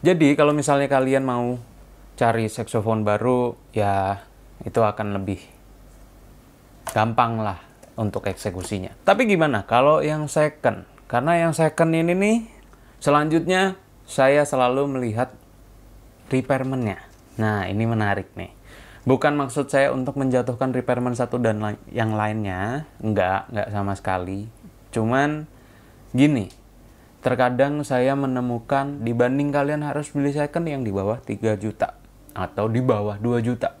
Jadi kalau misalnya kalian mau cari saxophone baru, ya itu akan lebih gampang lah untuk eksekusinya. Tapi gimana kalau yang second? Karena yang second ini nih, selanjutnya saya selalu melihat repairmentnya. Nah ini menarik nih. Bukan maksud saya untuk menjatuhkan repairment satu dan yang lainnya, enggak, enggak sama sekali. Cuman gini, Terkadang saya menemukan dibanding kalian harus beli second yang di bawah 3 juta atau di bawah 2 juta.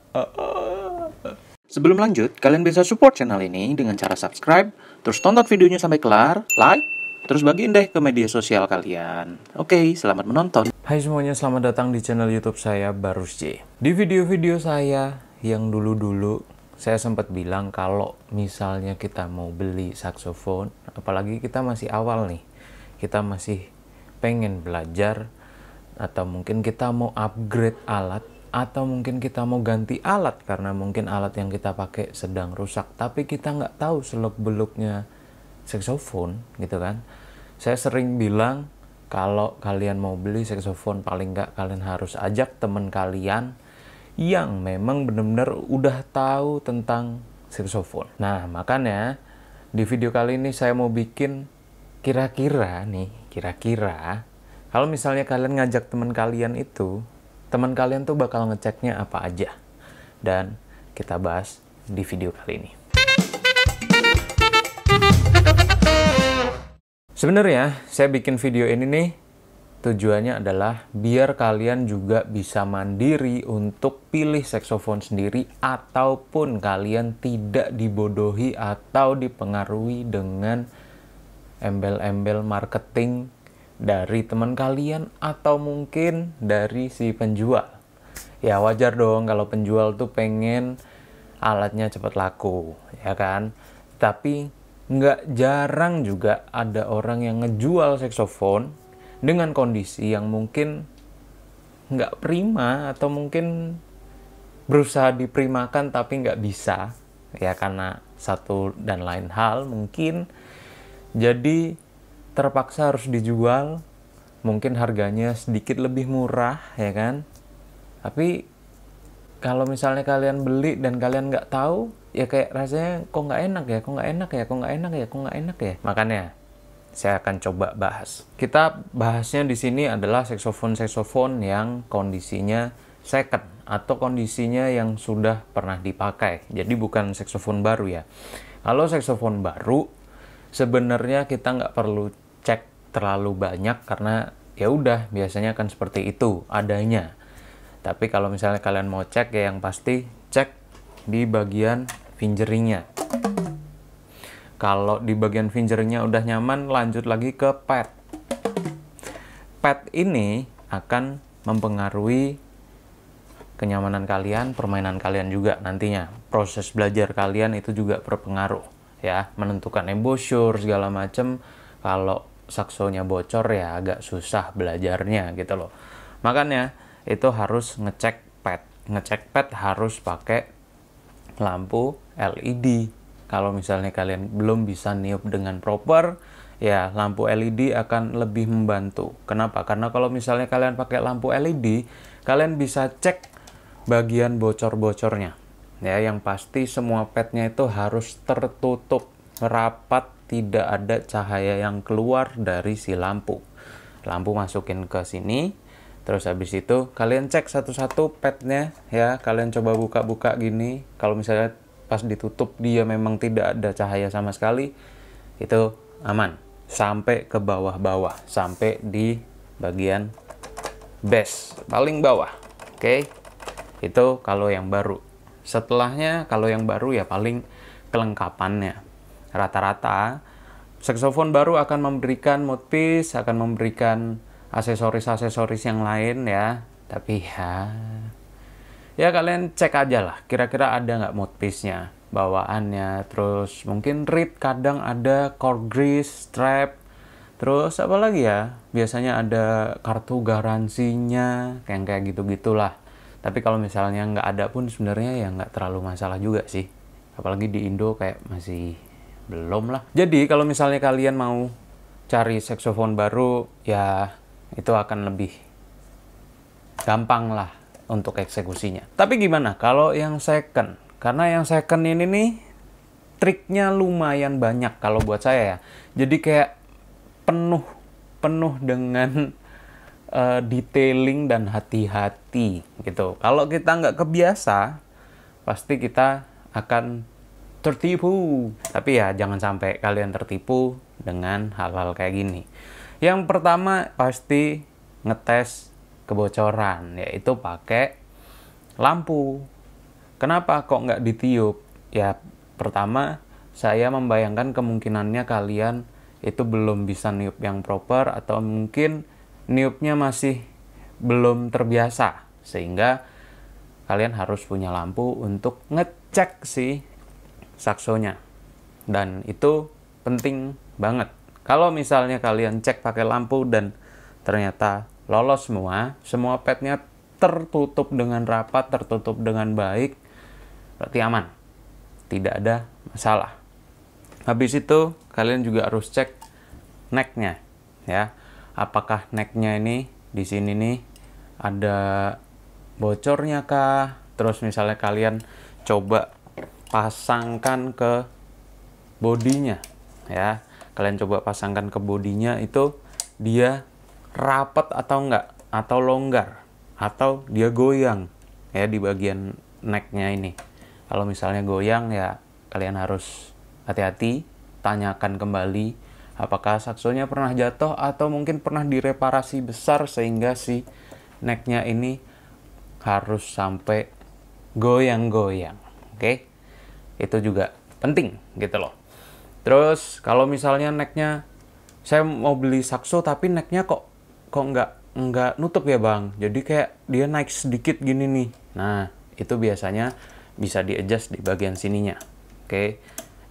Sebelum lanjut, kalian bisa support channel ini dengan cara subscribe, terus tonton videonya sampai kelar, like, terus bagiin deh ke media sosial kalian. Oke, selamat menonton. Hai semuanya, selamat datang di channel YouTube saya Barus J. Di video-video saya yang dulu-dulu saya sempat bilang kalau misalnya kita mau beli saksofon, apalagi kita masih awal nih kita masih pengen belajar atau mungkin kita mau upgrade alat atau mungkin kita mau ganti alat karena mungkin alat yang kita pakai sedang rusak tapi kita nggak tahu seluk beluknya saxophone gitu kan saya sering bilang kalau kalian mau beli saxophone paling nggak kalian harus ajak temen kalian yang memang benar-benar udah tahu tentang saxophone nah makanya di video kali ini saya mau bikin kira-kira nih, kira-kira kalau misalnya kalian ngajak teman kalian itu, teman kalian tuh bakal ngeceknya apa aja. Dan kita bahas di video kali ini. Sebenarnya saya bikin video ini nih tujuannya adalah biar kalian juga bisa mandiri untuk pilih saksofon sendiri ataupun kalian tidak dibodohi atau dipengaruhi dengan embel-embel marketing dari teman kalian atau mungkin dari si penjual. Ya wajar dong kalau penjual tuh pengen alatnya cepat laku, ya kan? Tapi nggak jarang juga ada orang yang ngejual seksofon dengan kondisi yang mungkin nggak prima atau mungkin berusaha diprimakan tapi nggak bisa ya karena satu dan lain hal mungkin jadi terpaksa harus dijual, mungkin harganya sedikit lebih murah ya kan. Tapi kalau misalnya kalian beli dan kalian nggak tahu, ya kayak rasanya kok nggak enak ya, kok nggak enak ya, kok nggak enak ya, kok nggak enak ya. Makanya saya akan coba bahas. Kita bahasnya di sini adalah seksofon seksofon yang kondisinya second atau kondisinya yang sudah pernah dipakai. Jadi bukan seksofon baru ya. Kalau seksofon baru sebenarnya kita nggak perlu cek terlalu banyak karena ya udah biasanya akan seperti itu adanya tapi kalau misalnya kalian mau cek ya yang pasti cek di bagian fingeringnya kalau di bagian fingeringnya udah nyaman lanjut lagi ke pad pad ini akan mempengaruhi kenyamanan kalian permainan kalian juga nantinya proses belajar kalian itu juga berpengaruh ya menentukan embosur segala macem kalau saksonya bocor ya agak susah belajarnya gitu loh makanya itu harus ngecek pad ngecek pad harus pakai lampu LED kalau misalnya kalian belum bisa niup dengan proper ya lampu LED akan lebih membantu. Kenapa? Karena kalau misalnya kalian pakai lampu LED, kalian bisa cek bagian bocor-bocornya ya yang pasti semua petnya itu harus tertutup rapat tidak ada cahaya yang keluar dari si lampu lampu masukin ke sini terus habis itu kalian cek satu-satu petnya ya kalian coba buka-buka gini kalau misalnya pas ditutup dia memang tidak ada cahaya sama sekali itu aman sampai ke bawah-bawah sampai di bagian base paling bawah oke okay? itu kalau yang baru Setelahnya kalau yang baru ya paling kelengkapannya. Rata-rata saksofon baru akan memberikan mouthpiece, akan memberikan aksesoris-aksesoris yang lain ya. Tapi ya ya kalian cek aja lah kira-kira ada nggak mouthpiece-nya bawaannya terus mungkin reed kadang ada core grease strap terus apa lagi ya biasanya ada kartu garansinya kayak kayak gitu gitulah tapi kalau misalnya nggak ada pun sebenarnya ya nggak terlalu masalah juga sih apalagi di Indo kayak masih belum lah jadi kalau misalnya kalian mau cari saksofon baru ya itu akan lebih gampang lah untuk eksekusinya tapi gimana kalau yang second karena yang second ini nih triknya lumayan banyak kalau buat saya ya jadi kayak penuh penuh dengan uh, detailing dan hati-hati gitu. Kalau kita nggak kebiasa, pasti kita akan tertipu. Tapi ya jangan sampai kalian tertipu dengan hal-hal kayak gini. Yang pertama pasti ngetes kebocoran, yaitu pakai lampu. Kenapa kok nggak ditiup? Ya pertama saya membayangkan kemungkinannya kalian itu belum bisa niup yang proper atau mungkin niupnya masih belum terbiasa sehingga kalian harus punya lampu untuk ngecek si saksonya dan itu penting banget kalau misalnya kalian cek pakai lampu dan ternyata lolos semua semua petnya tertutup dengan rapat tertutup dengan baik berarti aman tidak ada masalah habis itu kalian juga harus cek necknya ya apakah necknya ini di sini nih ada bocornya kah terus misalnya kalian coba pasangkan ke bodinya ya kalian coba pasangkan ke bodinya itu dia rapat atau enggak atau longgar atau dia goyang ya di bagian necknya ini kalau misalnya goyang ya kalian harus hati-hati tanyakan kembali Apakah saksonya pernah jatuh atau mungkin pernah direparasi besar sehingga si necknya ini harus sampai goyang-goyang. Oke, itu juga penting gitu loh. Terus kalau misalnya necknya saya mau beli sakso tapi necknya kok kok nggak nggak nutup ya bang. Jadi kayak dia naik sedikit gini nih. Nah itu biasanya bisa di adjust di bagian sininya. Oke,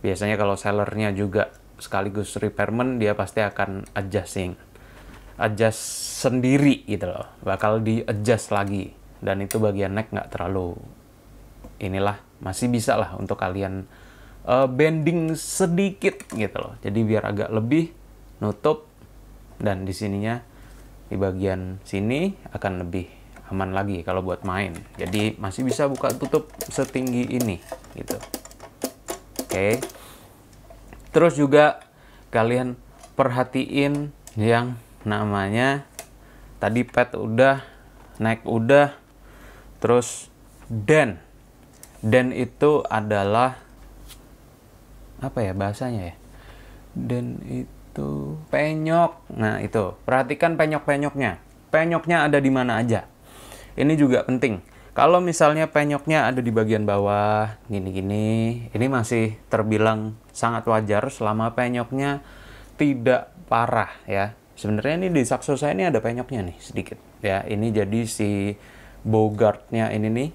biasanya kalau sellernya juga sekaligus repairment dia pasti akan adjusting adjust sendiri gitu loh bakal di adjust lagi dan itu bagian neck nggak terlalu inilah masih bisa lah untuk kalian uh, bending sedikit gitu loh jadi biar agak lebih nutup dan di sininya di bagian sini akan lebih aman lagi kalau buat main jadi masih bisa buka tutup setinggi ini gitu oke okay. Terus juga kalian perhatiin yang namanya tadi pet udah, naik udah, terus dan. Dan itu adalah apa ya bahasanya ya? Dan itu penyok. Nah, itu. Perhatikan penyok-penyoknya. Penyoknya ada di mana aja. Ini juga penting. Kalau misalnya penyoknya ada di bagian bawah, gini-gini, ini masih terbilang sangat wajar selama penyoknya tidak parah ya. Sebenarnya ini di sakso saya ini ada penyoknya nih sedikit ya. Ini jadi si bogartnya ini nih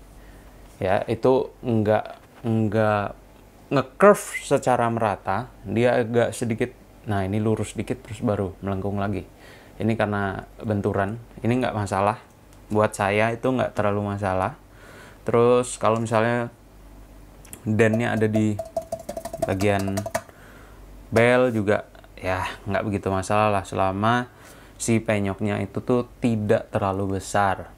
ya itu nggak nggak ngecurve secara merata, dia agak sedikit nah ini lurus sedikit terus baru melengkung lagi. Ini karena benturan, ini nggak masalah buat saya itu nggak terlalu masalah terus kalau misalnya dennya ada di bagian bell juga ya nggak begitu masalah lah selama si penyoknya itu tuh tidak terlalu besar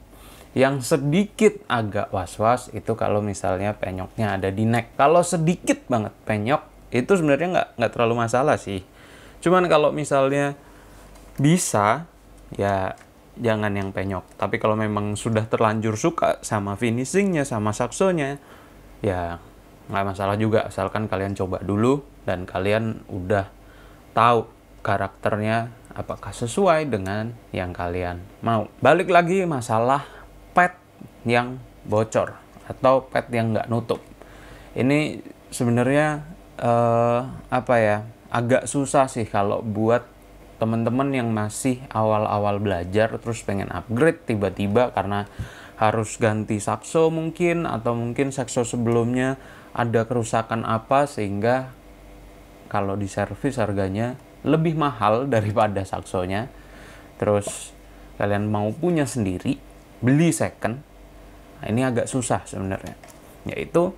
yang sedikit agak was-was itu kalau misalnya penyoknya ada di neck kalau sedikit banget penyok itu sebenarnya nggak nggak terlalu masalah sih cuman kalau misalnya bisa ya jangan yang penyok. Tapi kalau memang sudah terlanjur suka sama finishingnya, sama saksonya, ya nggak masalah juga. Asalkan kalian coba dulu dan kalian udah tahu karakternya apakah sesuai dengan yang kalian mau. Balik lagi masalah pet yang bocor atau pet yang nggak nutup. Ini sebenarnya eh, apa ya agak susah sih kalau buat teman-teman yang masih awal-awal belajar terus pengen upgrade tiba-tiba karena harus ganti sakso mungkin atau mungkin sakso sebelumnya ada kerusakan apa sehingga kalau di servis harganya lebih mahal daripada saksonya terus kalian mau punya sendiri beli second nah, ini agak susah sebenarnya yaitu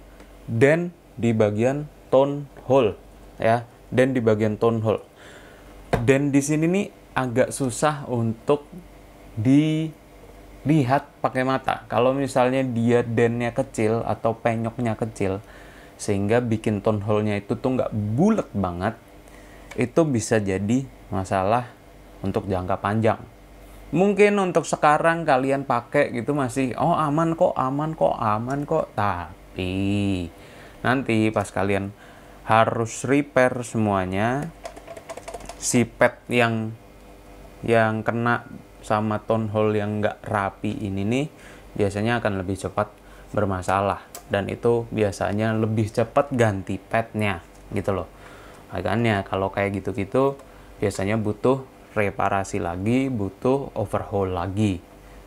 den di bagian tone hole ya dan di bagian tone hole dan di sini nih agak susah untuk dilihat pakai mata kalau misalnya dia dennya kecil atau penyoknya kecil sehingga bikin tone hole-nya itu tuh nggak bulat banget itu bisa jadi masalah untuk jangka panjang mungkin untuk sekarang kalian pakai gitu masih oh aman kok aman kok aman kok tapi nanti pas kalian harus repair semuanya si pet yang yang kena sama hole yang nggak rapi ini nih biasanya akan lebih cepat bermasalah dan itu biasanya lebih cepat ganti petnya gitu loh makanya kalau kayak gitu-gitu biasanya butuh reparasi lagi butuh overhaul lagi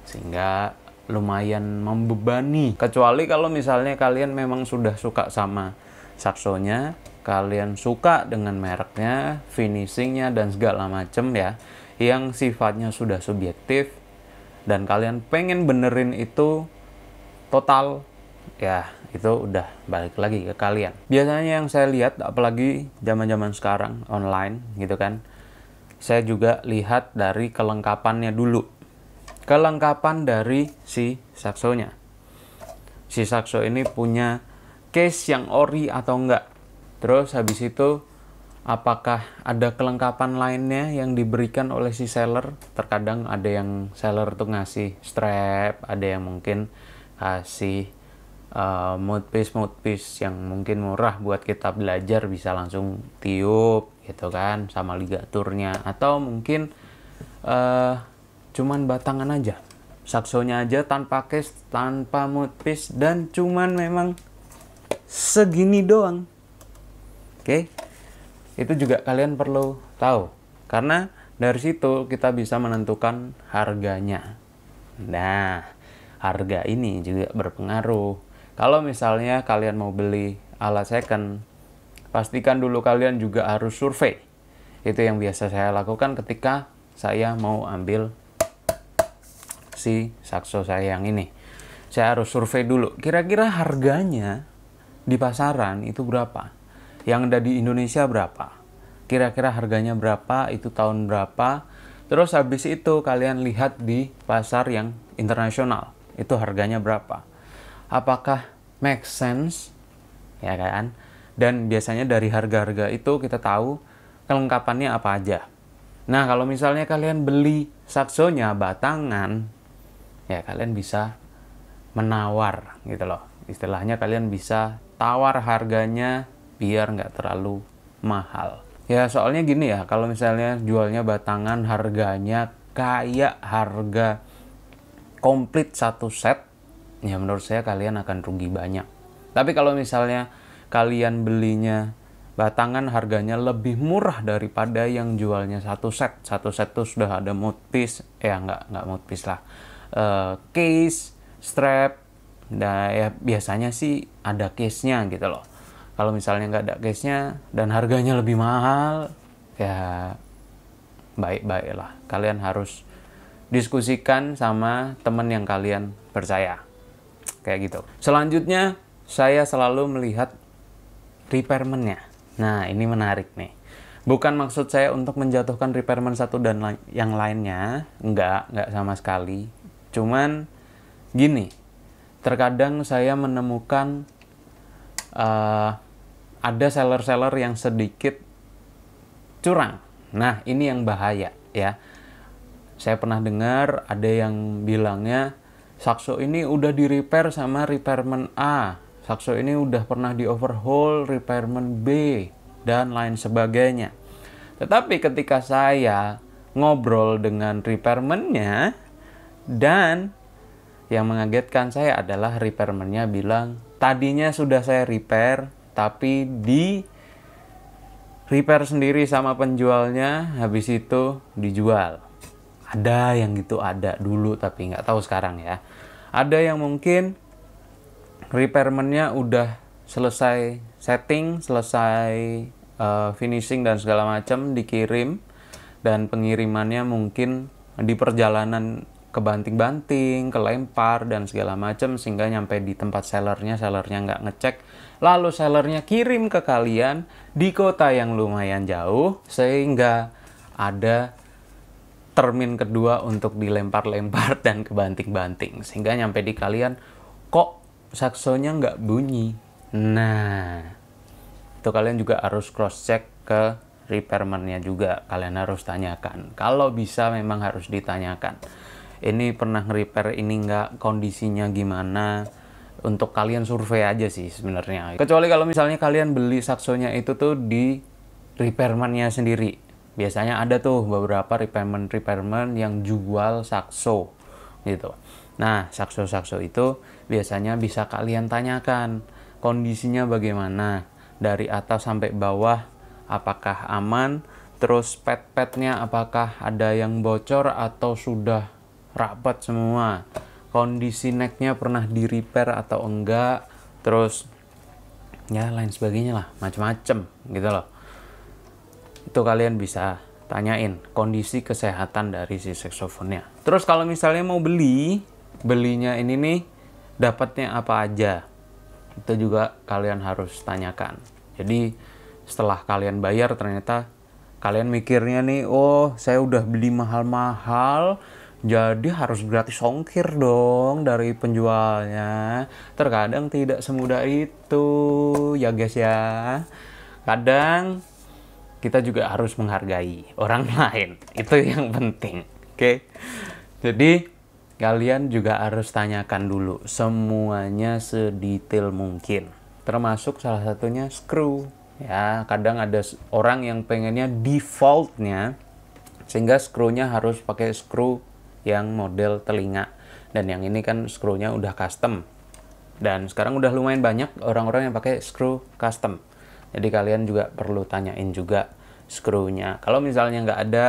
sehingga lumayan membebani kecuali kalau misalnya kalian memang sudah suka sama saksonya kalian suka dengan mereknya, finishingnya dan segala macem ya yang sifatnya sudah subjektif dan kalian pengen benerin itu total ya itu udah balik lagi ke kalian biasanya yang saya lihat apalagi zaman zaman sekarang online gitu kan saya juga lihat dari kelengkapannya dulu kelengkapan dari si saksonya si sakso ini punya case yang ori atau enggak. Terus habis itu apakah ada kelengkapan lainnya yang diberikan oleh si seller? Terkadang ada yang seller tuh ngasih strap, ada yang mungkin kasih uh, eh, mouthpiece mouthpiece yang mungkin murah buat kita belajar bisa langsung tiup gitu kan sama ligaturnya atau mungkin uh, cuman batangan aja saksonya aja tanpa case tanpa mouthpiece dan cuman memang segini doang. Oke. Okay? Itu juga kalian perlu tahu karena dari situ kita bisa menentukan harganya. Nah, harga ini juga berpengaruh. Kalau misalnya kalian mau beli alat second, pastikan dulu kalian juga harus survei. Itu yang biasa saya lakukan ketika saya mau ambil si sakso saya yang ini. Saya harus survei dulu, kira-kira harganya di pasaran itu berapa, yang ada di Indonesia berapa, kira-kira harganya berapa, itu tahun berapa. Terus habis itu kalian lihat di pasar yang internasional, itu harganya berapa. Apakah make sense? Ya kan? Dan biasanya dari harga-harga itu kita tahu kelengkapannya apa aja. Nah, kalau misalnya kalian beli saksonya batangan, ya kalian bisa menawar gitu loh. Istilahnya kalian bisa tawar harganya biar nggak terlalu mahal. Ya soalnya gini ya, kalau misalnya jualnya batangan harganya kayak harga komplit satu set, ya menurut saya kalian akan rugi banyak. Tapi kalau misalnya kalian belinya batangan harganya lebih murah daripada yang jualnya satu set. Satu set tuh sudah ada piece, ya nggak nggak piece lah, uh, case, strap, Nah, ya biasanya sih ada case-nya gitu loh. Kalau misalnya nggak ada case-nya dan harganya lebih mahal, ya baik baiklah Kalian harus diskusikan sama teman yang kalian percaya. Kayak gitu. Selanjutnya, saya selalu melihat nya Nah, ini menarik nih. Bukan maksud saya untuk menjatuhkan repairment satu dan yang lainnya, enggak, enggak sama sekali. Cuman gini, terkadang saya menemukan uh, ada seller-seller yang sedikit curang. Nah, ini yang bahaya ya. Saya pernah dengar ada yang bilangnya sakso ini udah di repair sama repairman A, sakso ini udah pernah di overhaul repairman B dan lain sebagainya. Tetapi ketika saya ngobrol dengan repairmentnya dan yang mengagetkan saya adalah repairmannya bilang, tadinya sudah saya repair, tapi di repair sendiri sama penjualnya, habis itu dijual. Ada yang gitu ada dulu, tapi nggak tahu sekarang ya. Ada yang mungkin repairmannya udah selesai setting, selesai uh, finishing dan segala macam dikirim dan pengirimannya mungkin di perjalanan kebanting-banting, kelempar dan segala macam sehingga nyampe di tempat sellernya, sellernya nggak ngecek. Lalu sellernya kirim ke kalian di kota yang lumayan jauh sehingga ada termin kedua untuk dilempar-lempar dan kebanting-banting sehingga nyampe di kalian kok saksonya nggak bunyi. Nah, itu kalian juga harus cross check ke repairmannya juga kalian harus tanyakan. Kalau bisa memang harus ditanyakan ini pernah nge-repair ini nggak kondisinya gimana untuk kalian survei aja sih sebenarnya kecuali kalau misalnya kalian beli saksonya itu tuh di repairmannya sendiri biasanya ada tuh beberapa repairman repairman yang jual sakso gitu nah sakso sakso itu biasanya bisa kalian tanyakan kondisinya bagaimana dari atas sampai bawah apakah aman terus pet-petnya apakah ada yang bocor atau sudah rapat semua kondisi necknya pernah di repair atau enggak terus ya lain sebagainya lah macam-macam gitu loh itu kalian bisa tanyain kondisi kesehatan dari si saksofonnya terus kalau misalnya mau beli belinya ini nih dapatnya apa aja itu juga kalian harus tanyakan jadi setelah kalian bayar ternyata kalian mikirnya nih oh saya udah beli mahal-mahal jadi harus gratis songkir dong dari penjualnya. Terkadang tidak semudah itu ya guys ya. Kadang kita juga harus menghargai orang lain. Itu yang penting. Oke. Okay? Jadi kalian juga harus tanyakan dulu semuanya sedetail mungkin. Termasuk salah satunya screw. Ya, kadang ada orang yang pengennya defaultnya sehingga skrunya harus pakai skru yang model telinga dan yang ini kan screwnya udah custom dan sekarang udah lumayan banyak orang-orang yang pakai screw custom jadi kalian juga perlu tanyain juga screwnya kalau misalnya nggak ada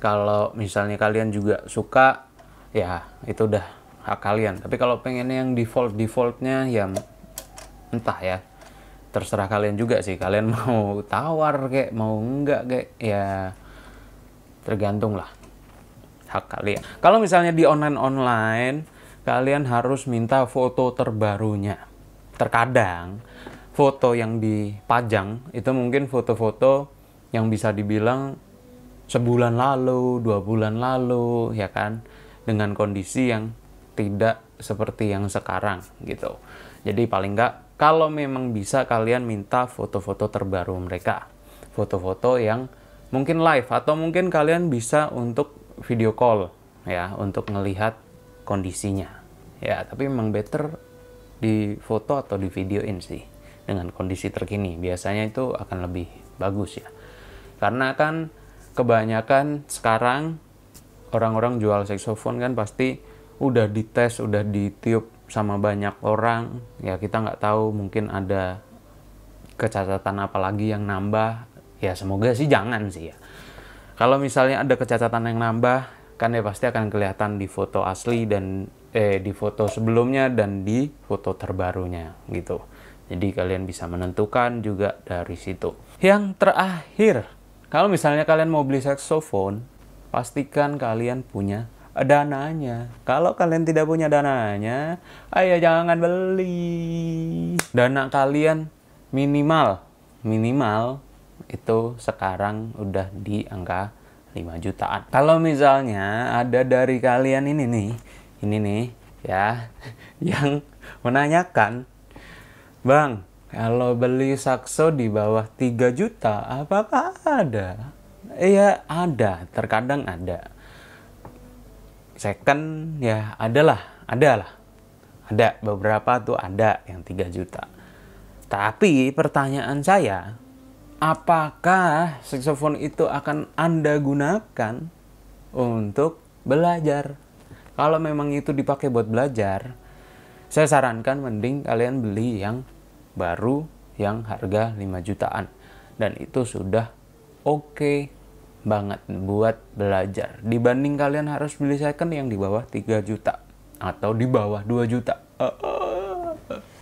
kalau misalnya kalian juga suka ya itu udah hak kalian tapi kalau pengen yang default defaultnya ya entah ya terserah kalian juga sih kalian mau tawar kayak mau enggak kayak ya tergantung lah hak kalian. Ya. Kalau misalnya di online-online, kalian harus minta foto terbarunya. Terkadang foto yang dipajang itu mungkin foto-foto yang bisa dibilang sebulan lalu, dua bulan lalu, ya kan, dengan kondisi yang tidak seperti yang sekarang gitu. Jadi paling nggak kalau memang bisa kalian minta foto-foto terbaru mereka, foto-foto yang mungkin live atau mungkin kalian bisa untuk video call ya untuk melihat kondisinya ya tapi memang better di foto atau di videoin sih dengan kondisi terkini biasanya itu akan lebih bagus ya karena kan kebanyakan sekarang orang-orang jual saxophone kan pasti udah dites udah ditiup sama banyak orang ya kita nggak tahu mungkin ada kecacatan apa lagi yang nambah ya semoga sih jangan sih ya kalau misalnya ada kecacatan yang nambah, kan ya pasti akan kelihatan di foto asli dan eh di foto sebelumnya dan di foto terbarunya gitu. Jadi kalian bisa menentukan juga dari situ. Yang terakhir, kalau misalnya kalian mau beli saxophone, pastikan kalian punya dananya. Kalau kalian tidak punya dananya, ayo jangan beli. Dana kalian minimal minimal itu sekarang udah di angka 5 jutaan. Kalau misalnya ada dari kalian ini nih, ini nih ya, yang menanyakan, Bang, kalau beli sakso di bawah 3 juta, apakah ada? Iya ada, terkadang ada. Second ya adalah, adalah. Ada beberapa tuh ada yang 3 juta. Tapi pertanyaan saya, apakah saksofon itu akan Anda gunakan untuk belajar? Kalau memang itu dipakai buat belajar, saya sarankan mending kalian beli yang baru yang harga 5 jutaan dan itu sudah oke okay banget buat belajar dibanding kalian harus beli second yang di bawah 3 juta atau di bawah 2 juta.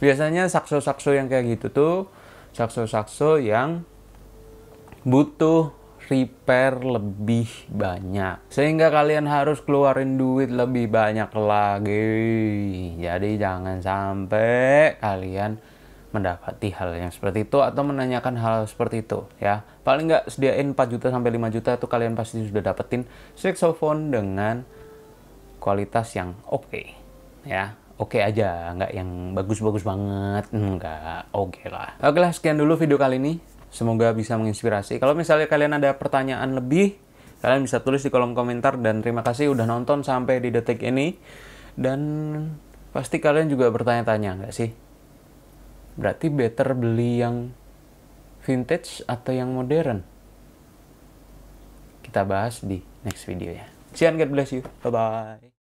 Biasanya sakso-sakso yang kayak gitu tuh sakso-sakso yang butuh repair lebih banyak sehingga kalian harus keluarin duit lebih banyak lagi jadi jangan sampai kalian mendapati hal yang seperti itu atau menanyakan hal seperti itu ya paling nggak sediain 4 juta sampai 5 juta itu kalian pasti sudah dapetin saxophone dengan kualitas yang oke okay, ya oke okay aja nggak yang bagus-bagus banget nggak oke okay lah oke okay lah sekian dulu video kali ini Semoga bisa menginspirasi. Kalau misalnya kalian ada pertanyaan lebih, kalian bisa tulis di kolom komentar dan terima kasih udah nonton sampai di detik ini. Dan pasti kalian juga bertanya-tanya nggak sih? Berarti better beli yang vintage atau yang modern? Kita bahas di next video ya. Sian God bless you. Bye-bye.